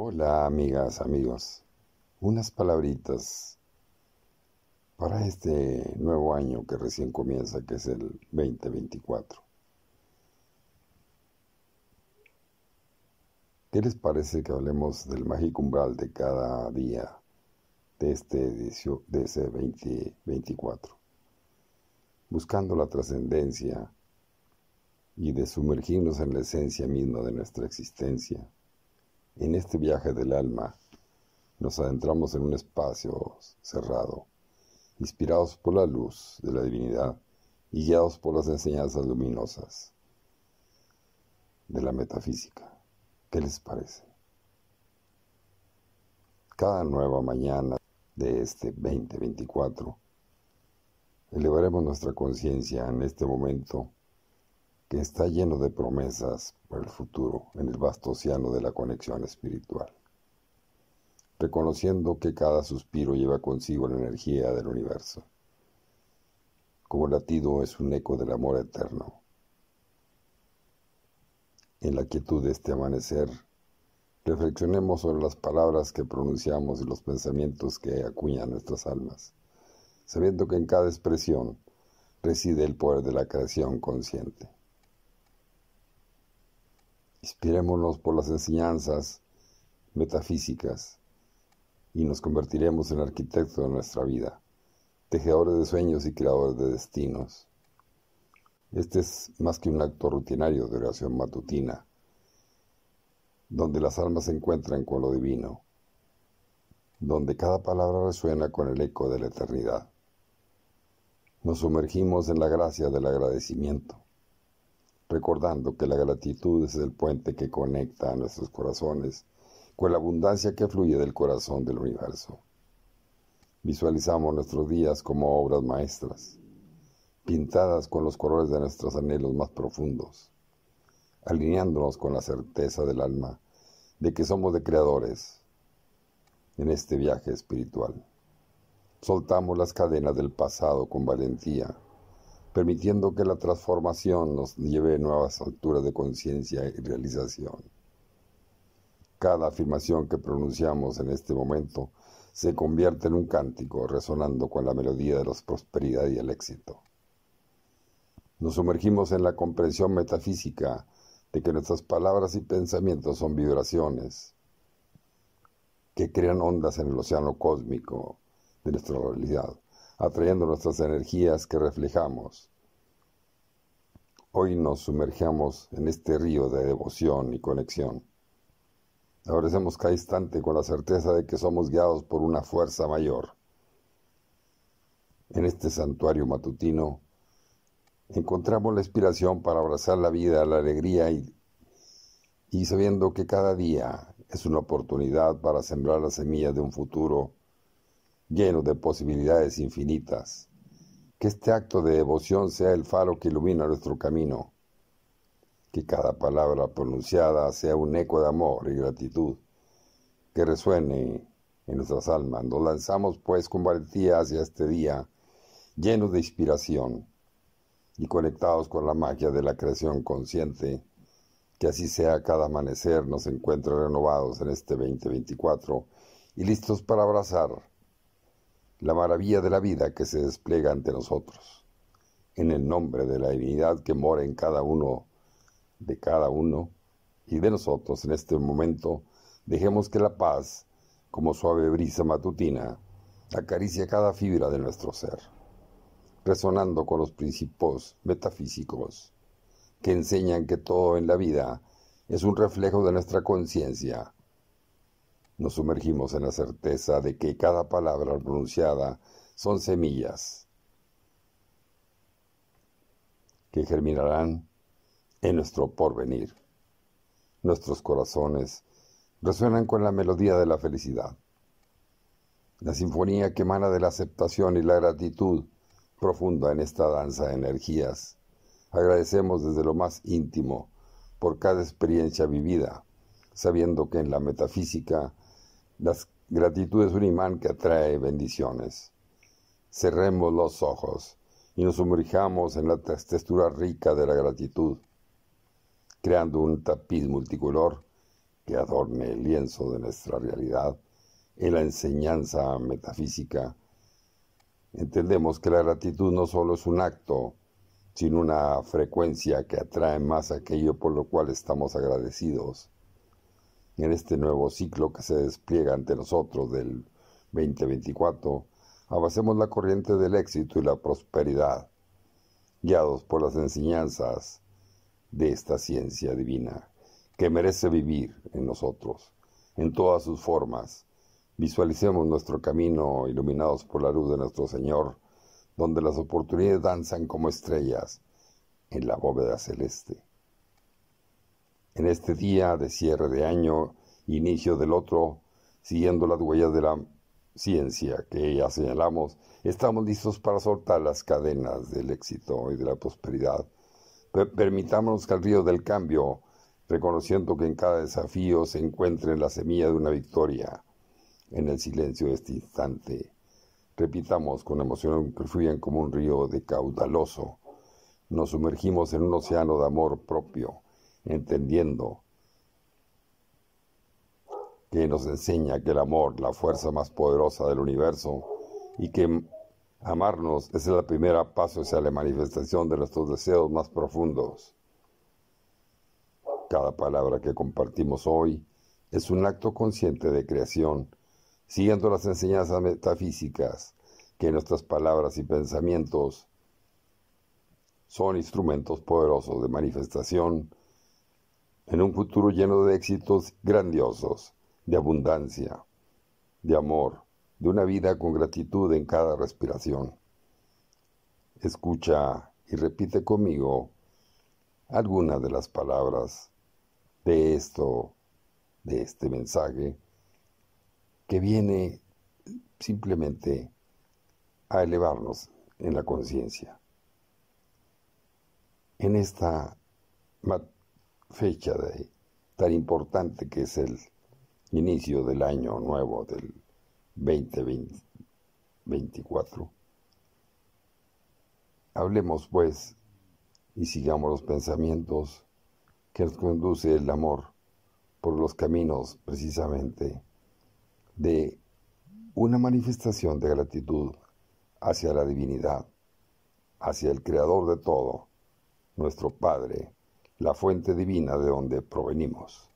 Hola amigas, amigos. Unas palabritas para este nuevo año que recién comienza, que es el 2024. ¿Qué les parece que hablemos del mágico umbral de cada día de este, de ese 2024? Buscando la trascendencia y de sumergirnos en la esencia misma de nuestra existencia en este viaje del alma nos adentramos en un espacio cerrado, inspirados por la luz de la divinidad y guiados por las enseñanzas luminosas de la metafísica. ¿Qué les parece? Cada nueva mañana de este 2024 elevaremos nuestra conciencia en este momento que está lleno de promesas para el futuro en el vasto océano de la conexión espiritual. Reconociendo que cada suspiro lleva consigo la energía del universo, como latido es un eco del amor eterno. En la quietud de este amanecer, reflexionemos sobre las palabras que pronunciamos y los pensamientos que acuñan nuestras almas, sabiendo que en cada expresión reside el poder de la creación consciente. Inspirémonos por las enseñanzas metafísicas y nos convertiremos en arquitectos de nuestra vida, tejedores de sueños y creadores de destinos. Este es más que un acto rutinario de oración matutina, donde las almas se encuentran con lo divino, donde cada palabra resuena con el eco de la eternidad. Nos sumergimos en la gracia del agradecimiento recordando que la gratitud es el puente que conecta a nuestros corazones con la abundancia que fluye del corazón del universo. Visualizamos nuestros días como obras maestras, pintadas con los colores de nuestros anhelos más profundos, alineándonos con la certeza del alma de que somos de creadores en este viaje espiritual. Soltamos las cadenas del pasado con valentía permitiendo que la transformación nos lleve a nuevas alturas de conciencia y realización. Cada afirmación que pronunciamos en este momento se convierte en un cántico resonando con la melodía de la prosperidad y el éxito. Nos sumergimos en la comprensión metafísica de que nuestras palabras y pensamientos son vibraciones que crean ondas en el océano cósmico de nuestra realidad atrayendo nuestras energías que reflejamos. Hoy nos sumergemos en este río de devoción y conexión. Agradecemos cada instante con la certeza de que somos guiados por una fuerza mayor. En este santuario matutino encontramos la inspiración para abrazar la vida, la alegría y, y sabiendo que cada día es una oportunidad para sembrar las semillas de un futuro lleno de posibilidades infinitas. Que este acto de devoción sea el faro que ilumina nuestro camino. Que cada palabra pronunciada sea un eco de amor y gratitud. Que resuene en nuestras almas. Nos lanzamos pues con valentía hacia este día, lleno de inspiración y conectados con la magia de la creación consciente. Que así sea cada amanecer nos encuentre renovados en este 2024 y listos para abrazar la maravilla de la vida que se despliega ante nosotros, en el nombre de la divinidad que mora en cada uno de cada uno y de nosotros en este momento, dejemos que la paz, como suave brisa matutina, acaricie cada fibra de nuestro ser, resonando con los principios metafísicos que enseñan que todo en la vida es un reflejo de nuestra conciencia nos sumergimos en la certeza de que cada palabra pronunciada son semillas que germinarán en nuestro porvenir. Nuestros corazones resuenan con la melodía de la felicidad. La sinfonía que emana de la aceptación y la gratitud profunda en esta danza de energías. Agradecemos desde lo más íntimo por cada experiencia vivida, sabiendo que en la metafísica la gratitud es un imán que atrae bendiciones. Cerremos los ojos y nos sumerjamos en la textura rica de la gratitud, creando un tapiz multicolor que adorne el lienzo de nuestra realidad en la enseñanza metafísica. Entendemos que la gratitud no solo es un acto, sino una frecuencia que atrae más aquello por lo cual estamos agradecidos en este nuevo ciclo que se despliega ante nosotros del 2024, avancemos la corriente del éxito y la prosperidad, guiados por las enseñanzas de esta ciencia divina, que merece vivir en nosotros, en todas sus formas. Visualicemos nuestro camino iluminados por la luz de nuestro Señor, donde las oportunidades danzan como estrellas en la bóveda celeste. En este día de cierre de año, inicio del otro, siguiendo las huellas de la ciencia que ya señalamos, estamos listos para soltar las cadenas del éxito y de la prosperidad. Permitámonos que el río del cambio, reconociendo que en cada desafío se encuentre la semilla de una victoria, en el silencio de este instante. Repitamos con emoción que fluyen como un río de caudaloso. Nos sumergimos en un océano de amor propio entendiendo que nos enseña que el amor, la fuerza más poderosa del universo, y que amarnos es el primer paso hacia la manifestación de nuestros deseos más profundos. Cada palabra que compartimos hoy es un acto consciente de creación, siguiendo las enseñanzas metafísicas que nuestras palabras y pensamientos son instrumentos poderosos de manifestación en un futuro lleno de éxitos grandiosos, de abundancia, de amor, de una vida con gratitud en cada respiración. Escucha y repite conmigo algunas de las palabras de esto, de este mensaje, que viene simplemente a elevarnos en la conciencia. En esta fecha de, tan importante que es el inicio del año nuevo del 2024. Hablemos pues y sigamos los pensamientos que nos conduce el amor por los caminos precisamente de una manifestación de gratitud hacia la divinidad, hacia el creador de todo, nuestro Padre la fuente divina de donde provenimos.